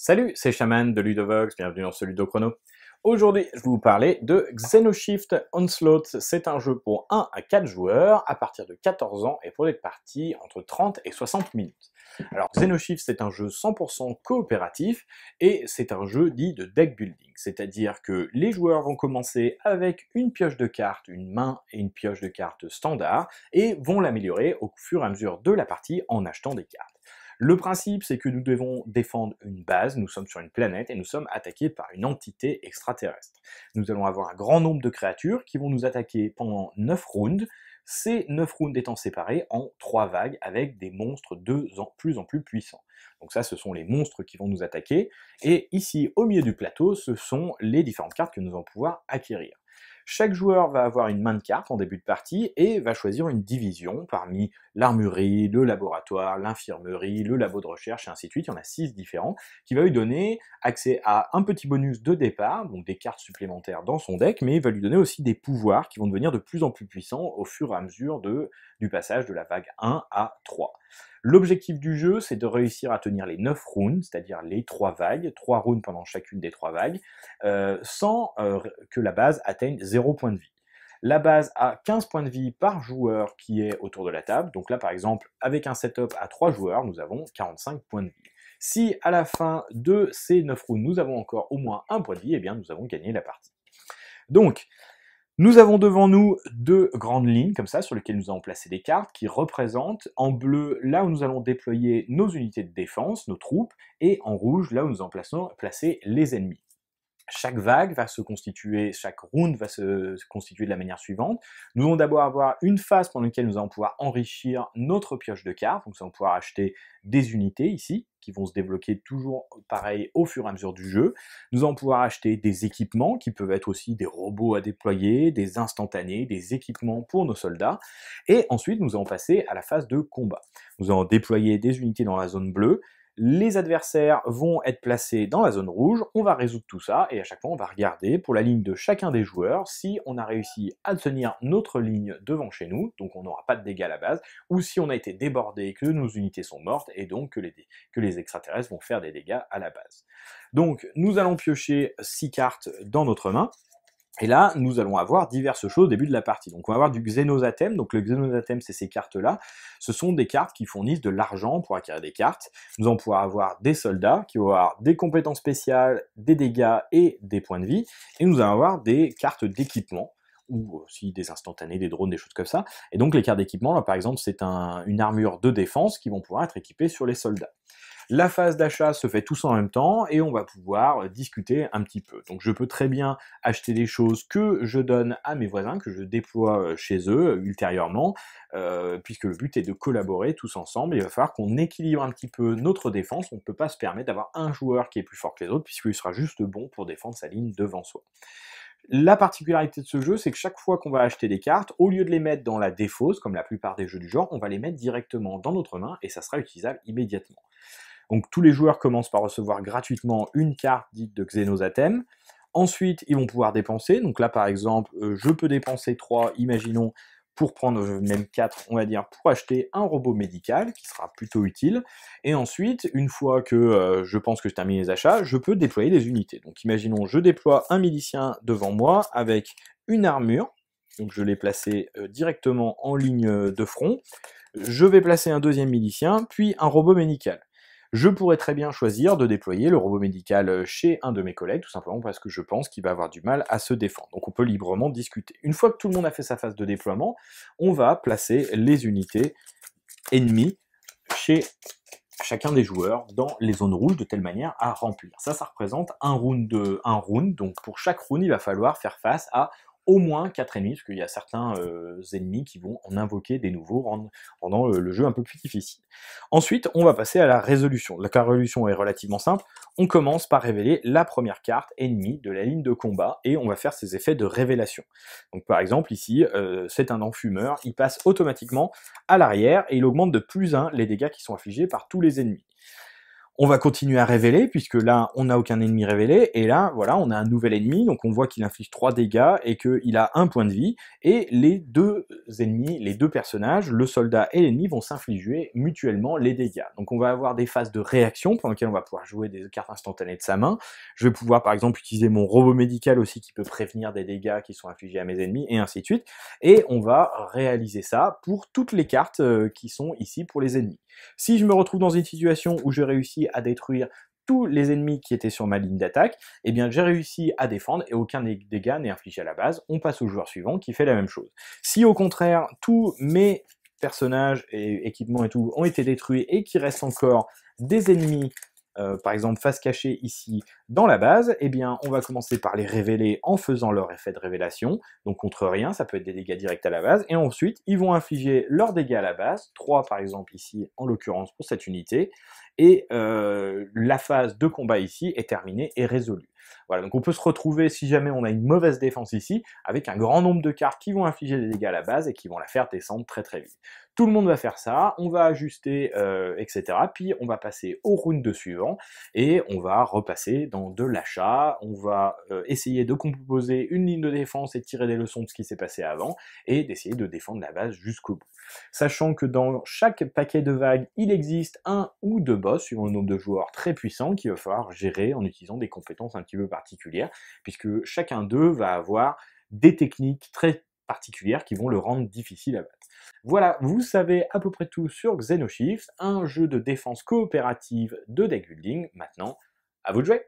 Salut, c'est Shaman de Ludovox, bienvenue dans ce Ludo Aujourd'hui, je vais vous parler de Xenoshift Onslaught. C'est un jeu pour 1 à 4 joueurs à partir de 14 ans et pour des parties entre 30 et 60 minutes. Alors Xenoshift, c'est un jeu 100% coopératif et c'est un jeu dit de deck building, c'est-à-dire que les joueurs vont commencer avec une pioche de cartes, une main et une pioche de cartes standard et vont l'améliorer au fur et à mesure de la partie en achetant des cartes. Le principe, c'est que nous devons défendre une base, nous sommes sur une planète et nous sommes attaqués par une entité extraterrestre. Nous allons avoir un grand nombre de créatures qui vont nous attaquer pendant 9 rounds, ces 9 rounds étant séparés en 3 vagues avec des monstres de plus en plus puissants. Donc ça, ce sont les monstres qui vont nous attaquer. Et ici, au milieu du plateau, ce sont les différentes cartes que nous allons pouvoir acquérir. Chaque joueur va avoir une main de cartes en début de partie et va choisir une division parmi l'armurerie, le laboratoire, l'infirmerie, le labo de recherche et ainsi de suite. Il y en a 6 différents qui va lui donner accès à un petit bonus de départ, donc des cartes supplémentaires dans son deck, mais il va lui donner aussi des pouvoirs qui vont devenir de plus en plus puissants au fur et à mesure du passage de la vague 1 à 3. L'objectif du jeu, c'est de réussir à tenir les 9 rounds, c'est-à-dire les 3 vagues, 3 rounds pendant chacune des 3 vagues, euh, sans euh, que la base atteigne 0 points de vie. La base a 15 points de vie par joueur qui est autour de la table. Donc là, par exemple, avec un setup à 3 joueurs, nous avons 45 points de vie. Si à la fin de ces 9 rounds, nous avons encore au moins un point de vie, eh bien, nous avons gagné la partie. Donc, nous avons devant nous deux grandes lignes comme ça sur lesquelles nous allons placer des cartes qui représentent en bleu là où nous allons déployer nos unités de défense, nos troupes, et en rouge là où nous allons placer les ennemis chaque vague va se constituer, chaque round va se, constituer de la manière suivante. Nous allons d'abord avoir une phase pendant laquelle nous allons pouvoir enrichir notre pioche de cartes. nous allons pouvoir acheter des unités ici, qui vont se débloquer toujours pareil au fur et à mesure du jeu. Nous allons pouvoir acheter des équipements qui peuvent être aussi des robots à déployer, des instantanés, des équipements pour nos soldats. Et ensuite, nous allons passer à la phase de combat. Nous allons déployer des unités dans la zone bleue les adversaires vont être placés dans la zone rouge, on va résoudre tout ça, et à chaque fois on va regarder pour la ligne de chacun des joueurs si on a réussi à tenir notre ligne devant chez nous, donc on n'aura pas de dégâts à la base, ou si on a été débordé, que nos unités sont mortes, et donc que les, que les extraterrestres vont faire des dégâts à la base. Donc nous allons piocher 6 cartes dans notre main, et là, nous allons avoir diverses choses au début de la partie. Donc, on va avoir du Xenosatem. Donc, le Xenosatem, c'est ces cartes-là. Ce sont des cartes qui fournissent de l'argent pour acquérir des cartes. Nous allons pouvoir avoir des soldats qui vont avoir des compétences spéciales, des dégâts et des points de vie. Et nous allons avoir des cartes d'équipement ou aussi des instantanés, des drones, des choses comme ça. Et donc, les cartes d'équipement, là, par exemple, c'est une armure de défense qui vont pouvoir être équipées sur les soldats. La phase d'achat se fait tous en même temps et on va pouvoir euh, discuter un petit peu. Donc je peux très bien acheter des choses que je donne à mes voisins, que je déploie euh, chez eux euh, ultérieurement, puisque le but est de collaborer tous ensemble. Il va falloir qu'on équilibre un petit peu notre défense. On ne peut pas se permettre d'avoir un joueur qui est plus fort que les autres, puisqu'il sera juste bon pour défendre sa ligne devant soi. La particularité de ce jeu, c'est que chaque fois qu'on va acheter des cartes, au lieu de les mettre dans la défausse, comme la plupart des jeux du genre, on va les mettre directement dans notre main et ça sera utilisable immédiatement. Donc tous les joueurs commencent par recevoir gratuitement une carte dite de Xenosatem. Ensuite, ils vont pouvoir dépenser. Donc là, par exemple, euh, je peux dépenser 3, imaginons, pour prendre euh, même 4, on va dire, pour acheter un robot médical qui sera plutôt utile. Et ensuite, une fois que euh, je pense que je termine les achats, je peux déployer des unités. Donc imaginons, je déploie un milicien devant moi avec une armure. Donc je l'ai placé directement en ligne de front. Je vais placer un deuxième milicien, puis un robot médical je pourrais très bien choisir de déployer le robot médical euh, chez un de mes collègues, tout simplement parce que je pense qu'il va avoir du mal à se défendre. Donc on peut librement discuter. Une fois que tout le monde a fait sa phase de déploiement, on va placer les unités ennemies chez chacun des joueurs dans les zones rouges de telle manière à remplir. Ça, ça représente un round, un round. Donc pour chaque round, il va falloir faire face à au moins quatre ennemis, parce qu'il y a certains euh, ennemis qui vont en invoquer des nouveaux, rendant euh, le, jeu un peu plus difficile. Ensuite, on va passer à la résolution. La résolution est relativement simple. On commence par révéler la première carte ennemie de la ligne de combat, et on va faire ses effets de révélation. Donc par exemple, ici, euh, c'est un enfumeur, il passe automatiquement à l'arrière, et il augmente de plus 1 les dégâts qui sont affligés par tous les ennemis. On va continuer à révéler, puisque là, on n'a aucun ennemi révélé, et là, voilà, on a un nouvel ennemi, donc on voit qu'il inflige 3 dégâts et qu'il a un point de vie, et les deux ennemis, les deux personnages, le soldat et l'ennemi, vont s'infliger mutuellement les dégâts. Donc on va avoir des phases de réaction pendant lesquelles on va pouvoir jouer des cartes instantanées de sa main. Je vais pouvoir, par exemple, utiliser mon robot médical aussi qui peut prévenir des dégâts qui sont infligés à mes ennemis, et ainsi de suite. Et on va réaliser ça pour toutes les cartes euh, qui sont ici pour les ennemis. Si je me retrouve dans une situation où je réussis à détruire tous les ennemis qui étaient sur ma ligne d'attaque, eh bien j'ai réussi à défendre et aucun dégât n'est infligé à la base. On passe au joueur suivant qui fait la même chose. Si au contraire tous mes personnages et équipements et tout ont été détruits et qu'il reste encore des ennemis euh, par exemple face cachée ici dans la base, eh bien on va commencer par les révéler en faisant leur effet de révélation, donc contre rien, ça peut être des dégâts directs à la base, et ensuite ils vont infliger leurs dégâts à la base, 3 par exemple ici en l'occurrence pour cette unité, et euh, la phase de combat ici est terminée et résolue. Voilà, donc on peut se retrouver, si jamais on a une mauvaise défense ici, avec un grand nombre de cartes qui vont infliger des dégâts à la base et qui vont la faire descendre très très vite. Tout le monde va faire ça, on va ajuster, euh, etc. Puis on va passer au round de suivant et on va repasser dans de l'achat. On va euh, essayer de composer une ligne de défense et tirer des leçons de ce qui s'est passé avant et d'essayer de défendre la base jusqu'au bout. Sachant que dans chaque paquet de vagues, il existe un ou deux boss, suivant le nombre de joueurs très puissants, qui va falloir gérer en utilisant des compétences un petit peu particulière, puisque chacun d'eux va avoir des techniques très particulières qui vont le rendre difficile à battre. Voilà, vous savez à peu près tout sur Xenoshift, un jeu de défense coopérative de deck building. Maintenant, à vous de jouer